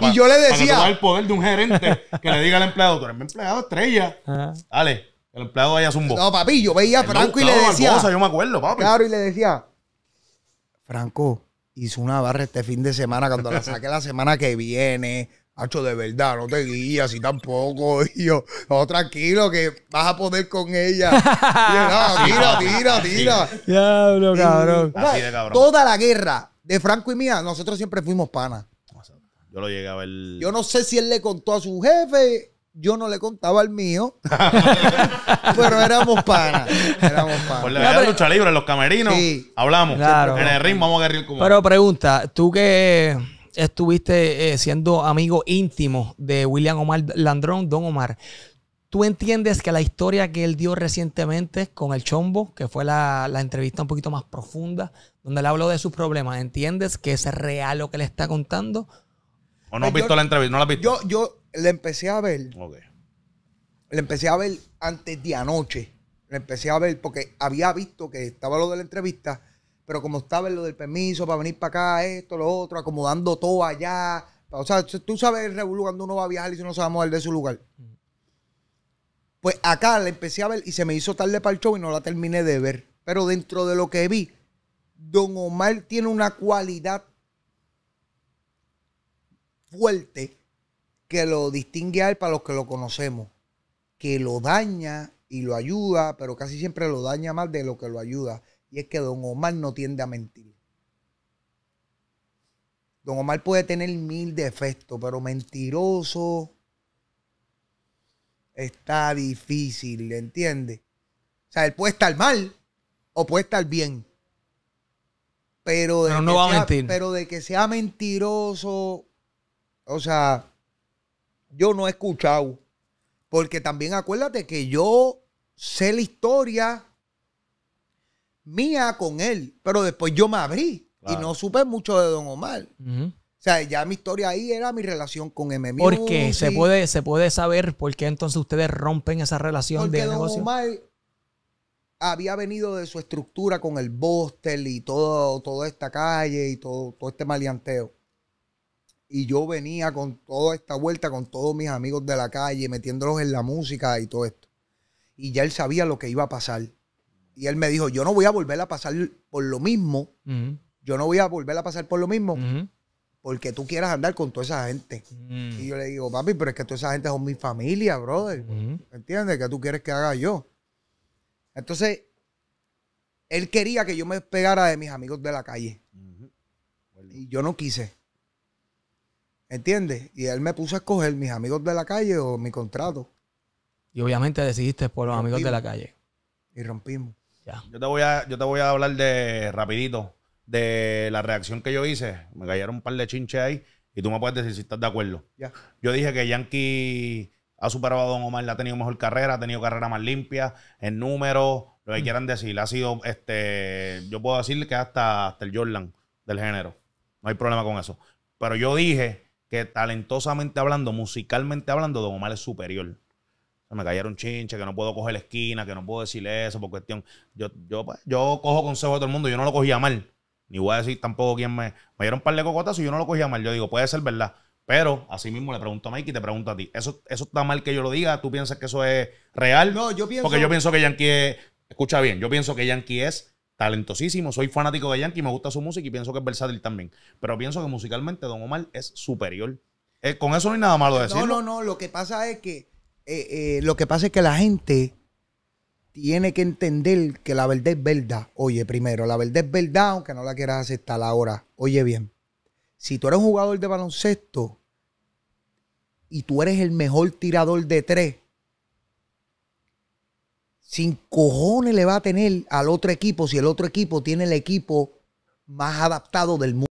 y yo le decía. Para el poder de un gerente que le diga al empleado, tú eres mi empleado estrella. Dale, el empleado vaya Zumbo. No, papi, yo veía a Franco y le decía. yo me acuerdo, papi. Claro, y le decía, Franco, hizo una barra este fin de semana cuando la saqué la semana que viene. Hacho, de verdad, no te guías y tampoco. yo, no, tranquilo, que vas a poder con ella. Ah, tira, tira, tira. Diablo, cabrón. Así de cabrón. Toda la guerra de Franco y mía, nosotros siempre fuimos panas. Yo lo Yo no sé si él le contó a su jefe, yo no le contaba al mío. pero éramos panas. Éramos panas. lucha libre, en los camerinos. Sí, hablamos. Claro, en el ring vamos a guerrir como. Pero pregunta, tú que eh, estuviste eh, siendo amigo íntimo de William Omar Landrón, Don Omar. ¿Tú entiendes que la historia que él dio recientemente con el Chombo, que fue la, la, entrevista un poquito más profunda, donde él habló de sus problemas, ¿entiendes que es real lo que le está contando? ¿O no has pues visto la entrevista? ¿No la has visto? Yo, yo le empecé a ver. le empecé a ver antes de anoche. le empecé a ver porque había visto que estaba lo de la entrevista, pero como estaba lo del permiso para venir para acá, esto, lo otro, acomodando todo allá. O sea, tú sabes el cuando uno va a viajar y si no se va a mover de su lugar. Pues acá le empecé a ver y se me hizo tarde para el show y no la terminé de ver. Pero dentro de lo que vi, Don Omar tiene una cualidad fuerte que lo distingue a él para los que lo conocemos, que lo daña y lo ayuda, pero casi siempre lo daña más de lo que lo ayuda. Y es que don Omar no tiende a mentir. Don Omar puede tener mil defectos, pero mentiroso está difícil, ¿entiendes? O sea, él puede estar mal o puede estar bien. Pero, no mentir. Pero de que sea mentiroso o sea, yo no he escuchado. Porque también acuérdate que yo sé la historia mía con él, pero después yo me abrí y no supe mucho de Don Omar. O sea, ya mi historia ahí era mi relación con MMU. ¿Por qué? ¿Se, puede, se puede saber por qué entonces ustedes rompen esa relación Porque Don Omar había venido de su estructura con el Bostel y todo, toda esta calle y todo, todo este maleanteo. Y yo venía con toda esta vuelta, con todos mis amigos de la calle, metiéndolos en la música y todo esto. Y ya él sabía lo que iba a pasar. Y él me dijo, yo no voy a volver a pasar por lo mismo. Yo no voy a volver a pasar por lo mismo. Porque tú quieras andar con toda esa gente. Mm. Y yo le digo, papi, pero es que toda esa gente son mi familia, brother. ¿Entiendes? ¿Qué tú quieres que haga yo? Entonces, él quería que yo me pegara de mis amigos de la calle. Y yo no quise. ¿Entiendes? Y él me puso a escoger mis amigos de la calle o mi contrato. Y obviamente decidiste por los amigos de la calle. Y rompimos. Ya. Yo te voy a, yo te voy a hablar de rapidito de la reacción que yo hice. Me cayeron un par de chinches ahí y tú me puedes decir si estás de acuerdo. Ya. Yo dije que Yankee ha superado a Don Omar, ha tenido mejor carrera, ha tenido carrera más limpia, en números, lo que mm. quieran decir. Ha sido, este, yo puedo decirle que hasta, hasta el Jordan del género. No hay problema con eso. Pero yo dije talentosamente hablando, musicalmente hablando, Don Omar es superior. me cayeron chinches, que no puedo coger la esquina, que no puedo decirle eso por cuestión. Yo, yo, pues, yo cojo consejos de todo el mundo, yo no lo cogía mal. Ni voy a decir tampoco quién me. Me dieron un par de cocotas y yo no lo cogía mal. Yo digo, puede ser verdad. Pero así mismo le pregunto a Mike y te pregunto a ti. ¿Eso, ¿Eso está mal que yo lo diga? ¿Tú piensas que eso es real? No, yo pienso. Porque yo pienso que Yankee es, Escucha bien, yo pienso que Yankee es talentosísimo, soy fanático de Yankee, me gusta su música y pienso que es versátil también. Pero pienso que musicalmente Don Omar es superior. Eh, con eso no hay nada malo de decir. No, no, no, lo que pasa es que eh, eh, lo que pasa es que la gente tiene que entender que la verdad es verdad. Oye, primero, la verdad es verdad, aunque no la quieras aceptar ahora. Oye bien, si tú eres un jugador de baloncesto y tú eres el mejor tirador de tres, sin cojones le va a tener al otro equipo si el otro equipo tiene el equipo más adaptado del mundo.